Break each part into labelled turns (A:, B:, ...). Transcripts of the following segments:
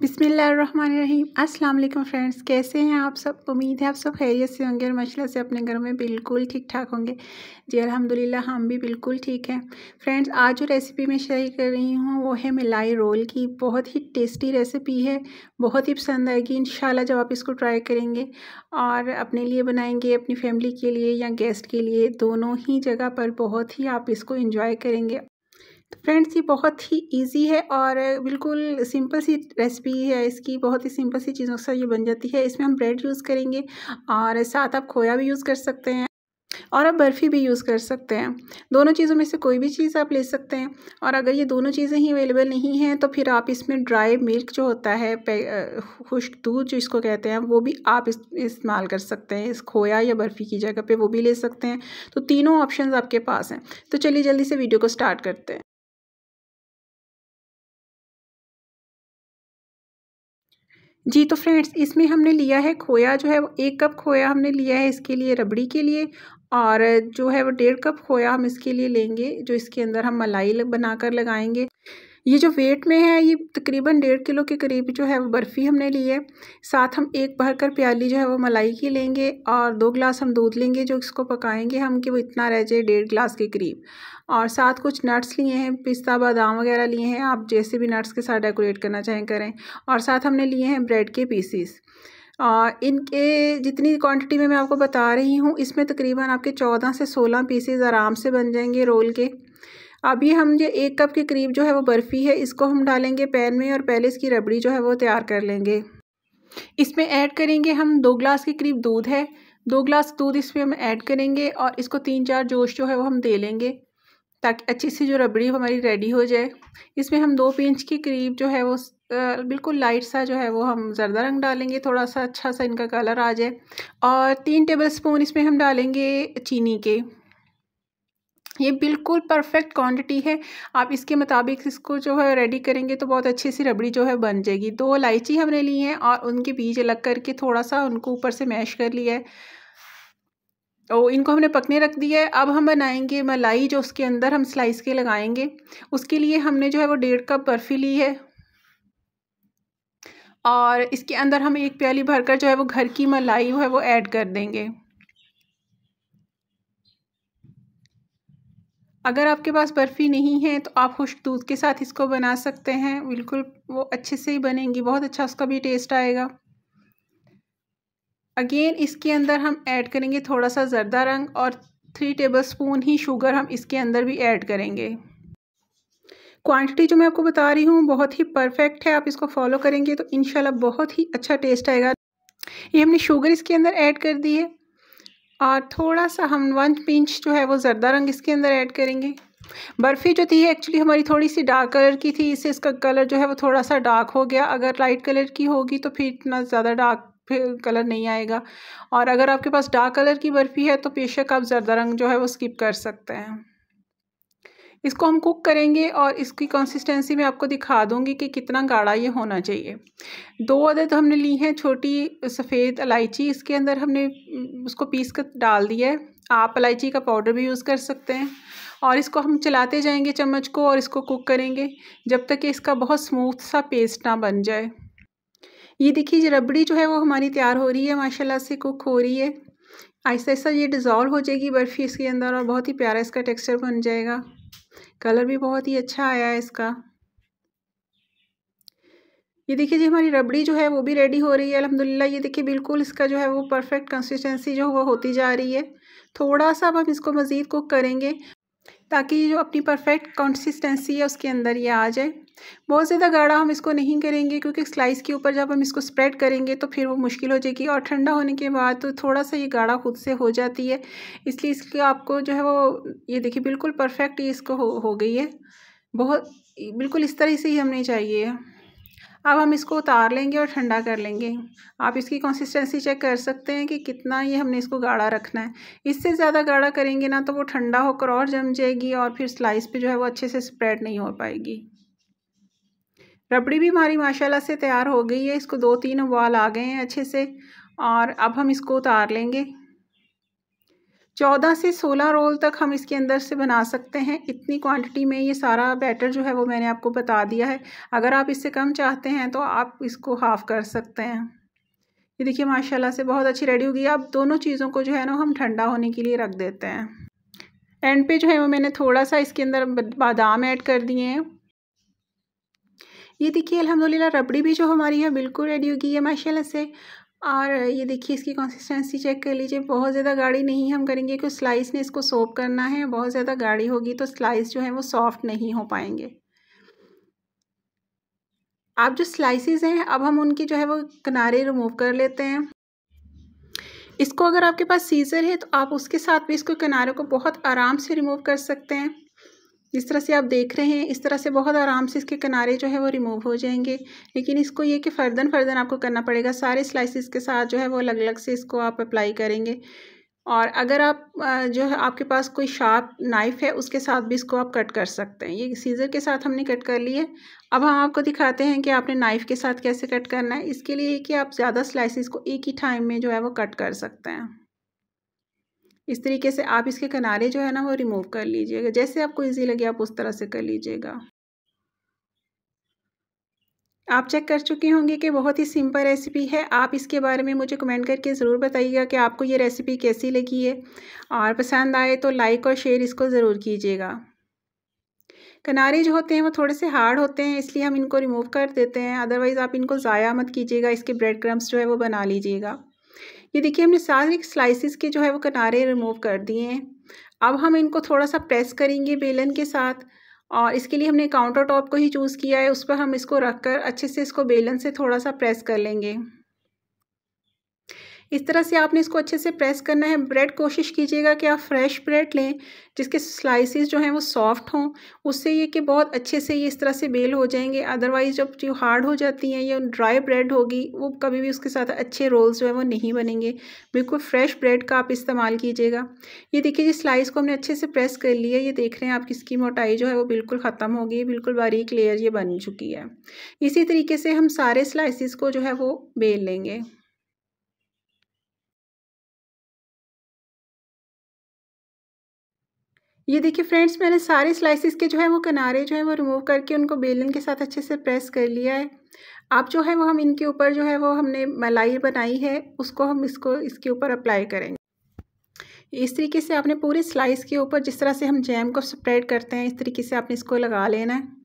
A: बिसमीम अस्सलाम वालेकुम फ्रेंड्स कैसे हैं आप सब उम्मीद है आप सब खैरियत से होंगे और माशा से अपने घर में बिल्कुल ठीक ठाक होंगे जी अल्हम्दुलिल्लाह हम भी बिल्कुल ठीक हैं फ्रेंड्स आज जो रेसिपी मैं शेयर कर रही हूँ वो है मिलाई रोल की बहुत ही टेस्टी रेसिपी है बहुत ही पसंद आएगी इन जब आप इसको ट्राई करेंगे और अपने लिए बनाएंगे अपनी फैमिली के लिए या गेस्ट के लिए दोनों ही जगह पर बहुत ही आप इसको इंजॉय करेंगे फ्रेंड्स ये बहुत ही इजी है और बिल्कुल सिंपल सी रेसिपी है इसकी बहुत ही सिंपल सी चीज़ों से ये बन जाती है इसमें हम ब्रेड यूज़ करेंगे और साथ आप खोया भी यूज़ कर सकते हैं और आप बर्फ़ी भी यूज़ कर सकते हैं दोनों चीज़ों में से कोई भी चीज़ आप ले सकते हैं और अगर ये दोनों चीज़ें ही अवेलेबल नहीं हैं तो फिर आप इसमें ड्राई मिल्क जो होता है खुश्क दूध जो इसको कहते हैं वो भी आप इस, इस्तेमाल कर सकते हैं इस खोया या बर्फ़ी की जगह पे वो भी ले सकते हैं तो तीनों ऑप्शन आपके पास हैं तो चलिए जल्दी से वीडियो को स्टार्ट करते हैं जी तो फ्रेंड्स इसमें हमने लिया है खोया जो है वो एक कप खोया हमने लिया है इसके लिए रबड़ी के लिए और जो है वो डेढ़ कप खोया हम इसके लिए लेंगे जो इसके अंदर हम मलाई बनाकर लगाएंगे ये जो वेट में है ये तकरीबन डेढ़ किलो के करीब जो है वो बर्फ़ी हमने ली है साथ हम एक भरकर प्याली जो है वो मलाई की लेंगे और दो गिलास हम दूध लेंगे जो इसको पकाएंगे हम कि वो इतना रह जाए डेढ़ गिलास के करीब और साथ कुछ नट्स लिए हैं पिस्ता बादाम वगैरह लिए हैं आप जैसे भी नट्स के साथ डेकोरेट करना चाहें करें और साथ हमने लिए हैं ब्रेड के पीसीस इनके जितनी क्वांटिटी में मैं आपको बता रही हूँ इसमें तकरीबन आपके चौदह से सोलह पीसेज आराम से बन जाएंगे रोल के अभी हम जो एक कप के करीब जो है वो बर्फ़ी है इसको हम डालेंगे पैन में और पहले इसकी रबड़ी जो है वो तैयार कर लेंगे इसमें ऐड करेंगे हम दो ग्लास के करीब दूध है दो ग्लास दूध इसमें हम ऐड करेंगे और इसको तीन चार जोश जो है वो हम दे लेंगे ताकि अच्छी सी जो रबड़ी हमारी रेडी हो जाए इसमें हम दो पिंच के करीब जो है वो बिल्कुल लाइट सा जो है वो हम ज़रदा रंग डालेंगे थोड़ा सा अच्छा सा इनका कलर आ जाए और तीन टेबल स्पून इसमें हम डालेंगे चीनी के ये बिल्कुल परफेक्ट क्वांटिटी है आप इसके मुताबिक इसको जो है रेडी करेंगे तो बहुत अच्छी सी रबड़ी जो है बन जाएगी दो इलायची हमने ली हैं और उनके बीज अलग करके थोड़ा सा उनको ऊपर से मैश कर लिया है और इनको हमने पकने रख दिया है अब हम बनाएंगे मलाई जो उसके अंदर हम स्लाइस के लगाएंगे उसके लिए हमने जो है वो डेढ़ कप बर्फ़ी ली है और इसके अंदर हम एक प्याली भरकर जो है वो घर की मलाई है वो ऐड कर देंगे अगर आपके पास बर्फ़ी नहीं है तो आप खुश दूध के साथ इसको बना सकते हैं बिल्कुल वो अच्छे से ही बनेंगी बहुत अच्छा उसका भी टेस्ट आएगा अगेन इसके अंदर हम ऐड करेंगे थोड़ा सा ज़रदा रंग और थ्री टेबल स्पून ही शुगर हम इसके अंदर भी ऐड करेंगे क्वांटिटी जो मैं आपको बता रही हूँ बहुत ही परफेक्ट है आप इसको फॉलो करेंगे तो इन बहुत ही अच्छा टेस्ट आएगा ये हमने शुगर इसके अंदर ऐड कर दी है और थोड़ा सा हम वन पिंच जो है वो ज़रदा रंग इसके अंदर ऐड करेंगे बर्फ़ी जो थी एक्चुअली हमारी थोड़ी सी डार्क कलर की थी इससे इसका कलर जो है वो थोड़ा सा डार्क हो गया अगर लाइट कलर की होगी तो फिर इतना ज़्यादा डार्क फिर कलर नहीं आएगा और अगर आपके पास डार्क कलर की बर्फ़ी है तो बेशक आप ज़रदा रंग जो है वो स्किप कर सकते हैं इसको हम कुक करेंगे और इसकी कंसिस्टेंसी मैं आपको दिखा दूंगी कि कितना गाढ़ा ये होना चाहिए दो अदद हमने ली हैं छोटी सफ़ेद इलायची इसके अंदर हमने उसको पीस कर डाल दिया है आप इलायची का पाउडर भी यूज़ कर सकते हैं और इसको हम चलाते जाएंगे चम्मच को और इसको कुक करेंगे जब तक कि इसका बहुत स्मूथ सा पेस्ट ना बन जाए ये देखिए रबड़ी जो है वो हमारी तैयार हो रही है माशाल्लाह से कुक हो रही है आहिस्ता ऐसा ये डिज़ोल्व हो जाएगी बर्फ़ी इसके अंदर और बहुत ही प्यारा इसका टेक्सचर बन जाएगा कलर भी बहुत ही अच्छा आया है इसका ये देखिए जी हमारी रबड़ी जो है वो भी रेडी हो रही है अलहमदिल्ला ये देखिए बिल्कुल इसका जो है वो परफेक्ट कंसिस्टेंसी जो है वो होती जा रही है थोड़ा सा अब हम इसको मज़ीद कुक करेंगे ताकि जो अपनी परफेक्ट कंसिस्टेंसी है उसके अंदर ये आ जाए बहुत ज़्यादा गाढ़ा हम इसको नहीं करेंगे क्योंकि स्लाइस के ऊपर जब हम इसको स्प्रेड करेंगे तो फिर वो मुश्किल हो जाएगी और ठंडा होने के बाद तो थोड़ा सा ये गाढ़ा खुद से हो जाती है इसलिए इसके आपको जो है वो ये देखिए बिल्कुल परफेक्ट इसको हो, हो गई है बहुत बिल्कुल इस तरह से ही हमने चाहिए अब हम इसको उतार लेंगे और ठंडा कर लेंगे आप इसकी कंसिस्टेंसी चेक कर सकते हैं कि कितना ये हमने इसको गाढ़ा रखना है इससे ज़्यादा गाढ़ा करेंगे ना तो वो ठंडा होकर और जम जाएगी और फिर स्लाइस पे जो है वो अच्छे से स्प्रेड नहीं हो पाएगी रबड़ी भी हमारी माशाल्लाह से तैयार हो गई है इसको दो तीन उबाल आ गए हैं अच्छे से और अब हम इसको उतार लेंगे चौदह से सोलह रोल तक हम इसके अंदर से बना सकते हैं इतनी क्वांटिटी में ये सारा बैटर जो है वो मैंने आपको बता दिया है अगर आप इससे कम चाहते हैं तो आप इसको हाफ़ कर सकते हैं ये देखिए माशाल्लाह से बहुत अच्छी रेडी होगी आप दोनों चीज़ों को जो है ना हम ठंडा होने के लिए रख देते हैं एंड पे जो है वो मैंने थोड़ा सा इसके अंदर बादाम ऐड कर दिए हैं ये देखिए अलहमदिल्ला रबड़ी भी जो हमारी है बिल्कुल रेडी हो गई है माशाल्लाह से और ये देखिए इसकी कंसिस्टेंसी चेक कर लीजिए बहुत ज़्यादा गाढ़ी नहीं हम करेंगे क्योंकि स्लाइस ने इसको सोप करना है बहुत ज़्यादा गाढ़ी होगी तो स्लाइस जो है वो सॉफ्ट नहीं हो पाएंगे आप जो स्लाइसेस हैं अब हम उनके जो है वो किनारे रिमूव कर लेते हैं इसको अगर आपके पास सीज़र है तो आप उसके साथ भी इसको किनारे को बहुत आराम से रिमूव कर सकते हैं जिस तरह से आप देख रहे हैं इस तरह से बहुत आराम से इसके किनारे जो है वो रिमूव हो जाएंगे लेकिन इसको ये कि फ़र्दन फ़र्दन आपको करना पड़ेगा सारे स्लाइसिस के साथ जो है वो अलग अलग से इसको आप अप्लाई करेंगे और अगर आप जो है आपके पास कोई शार्प नाइफ़ है उसके साथ भी इसको आप कट कर सकते हैं ये सीज़र के साथ हमने कट कर लिए अब हम आपको दिखाते हैं कि आपने नाइफ़ के साथ कैसे कट करना है इसके लिए कि आप ज़्यादा स्लाइसिस को एक ही टाइम में जो है वो कट कर सकते हैं इस तरीके से आप इसके किनारे जो है ना वो रिमूव कर लीजिएगा जैसे आपको इजी लगे आप उस तरह से कर लीजिएगा आप चेक कर चुके होंगे कि बहुत ही सिंपल रेसिपी है आप इसके बारे में मुझे कमेंट करके ज़रूर बताइएगा कि आपको ये रेसिपी कैसी लगी है और पसंद आए तो लाइक और शेयर इसको ज़रूर कीजिएगा किनारे जो होते हैं वो थोड़े से हार्ड होते हैं इसलिए हम इनको रिमूव कर देते हैं अदरवाइज़ आप इनको ज़ाया मत कीजिएगा इसके ब्रेड क्रम्स जो है वो बना लीजिएगा ये देखिए हमने सारे स्लाइसिस के जो है वो किनारे रिमूव कर दिए हैं अब हम इनको थोड़ा सा प्रेस करेंगे बेलन के साथ और इसके लिए हमने काउंटर टॉप को ही चूज़ किया है उस पर हम इसको रख कर अच्छे से इसको बेलन से थोड़ा सा प्रेस कर लेंगे इस तरह से आपने इसको अच्छे से प्रेस करना है ब्रेड कोशिश कीजिएगा कि आप फ्रेश ब्रेड लें जिसके स्लाइसेस जो हैं वो सॉफ्ट हों उससे ये कि बहुत अच्छे से ये इस तरह से बेल हो जाएंगे अदरवाइज़ जब जो हार्ड हो जाती हैं या ड्राई ब्रेड होगी वो कभी भी उसके साथ अच्छे रोल्स जो है वो नहीं बनेंगे बिल्कुल फ्रेश ब्रेड का आप इस्तेमाल कीजिएगा ये देखिए जी स्लाइस को हमने अच्छे से प्रेस कर लिया ये देख रहे हैं आप इसकी मोटाई जो है वो बिल्कुल ख़त्म हो गई बिल्कुल बारीक लेयर ये बन चुकी है इसी तरीके से हम सारे स्लाइसिस को जो है वो बेल लेंगे ये देखिए फ्रेंड्स मैंने सारे स्लाइसिस के जो है वो किनारे जो है वो रिमूव करके उनको बेलन के साथ अच्छे से प्रेस कर लिया है अब जो है वो हम इनके ऊपर जो है वो हमने मलाई बनाई है उसको हम इसको इसके ऊपर अप्लाई करेंगे इस तरीके से आपने पूरे स्लाइस के ऊपर जिस तरह से हम जैम को स्प्रेड करते हैं इस तरीके से आपने इसको लगा लेना है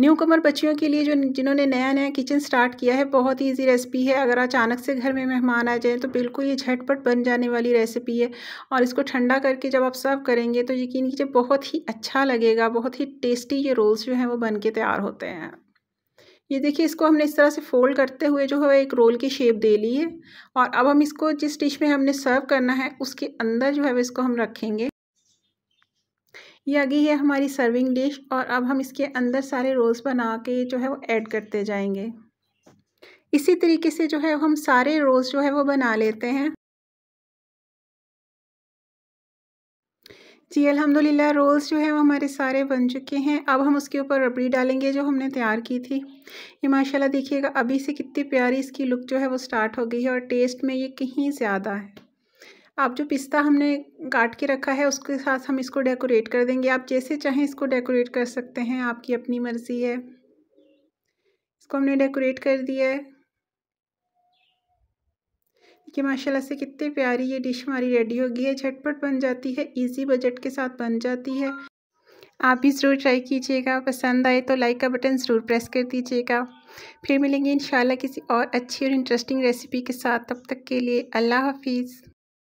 A: न्यू कमर बच्चियों के लिए जो जिन्होंने नया नया किचन स्टार्ट किया है बहुत ही ईजी रेसिपी है अगर अचानक से घर में मेहमान आ जाए तो बिल्कुल ये झटपट बन जाने वाली रेसिपी है और इसको ठंडा करके जब आप सर्व करेंगे तो यकीन कीजिए बहुत ही अच्छा लगेगा बहुत ही टेस्टी ये रोल्स जो हैं वो बन के तैयार होते हैं ये देखिए इसको हमने इस तरह से फोल्ड करते हुए जो है एक रोल की शेप दे ली है और अब हम इसको जिस डिश में हमने सर्व करना है उसके अंदर जो है इसको हम रखेंगे ये आ गई है हमारी सर्विंग डिश और अब हम इसके अंदर सारे रोल्स बना के जो है वो ऐड करते जाएंगे इसी तरीके से जो है हम सारे रोल्स जो है वो बना लेते हैं जी अल्हम्दुलिल्लाह रोल्स जो है वो हमारे सारे बन चुके हैं अब हम उसके ऊपर रबड़ी डालेंगे जो हमने तैयार की थी ये माशाल्लाह देखिएगा अभी से कितनी प्यारी इसकी लुक जो है वो स्टार्ट हो गई है और टेस्ट में ये कहीं ज़्यादा है आप जो पिस्ता हमने काट के रखा है उसके साथ हम इसको डेकोरेट कर देंगे आप जैसे चाहें इसको डेकोरेट कर सकते हैं आपकी अपनी मर्ज़ी है इसको हमने डेकोरेट कर दिया है देखिए माशाल्लाह से कितनी प्यारी ये डिश हमारी रेडी हो गई है झटपट बन जाती है इजी बजट के साथ बन जाती है आप भी ज़रूर ट्राई कीजिएगा पसंद आए तो लाइक का बटन ज़रूर प्रेस कर दीजिएगा फिर मिलेंगे इंशाल्लाह किसी और अच्छी और इंटरेस्टिंग रेसिपी के साथ तब तक के लिए अल्लाह हाफिज़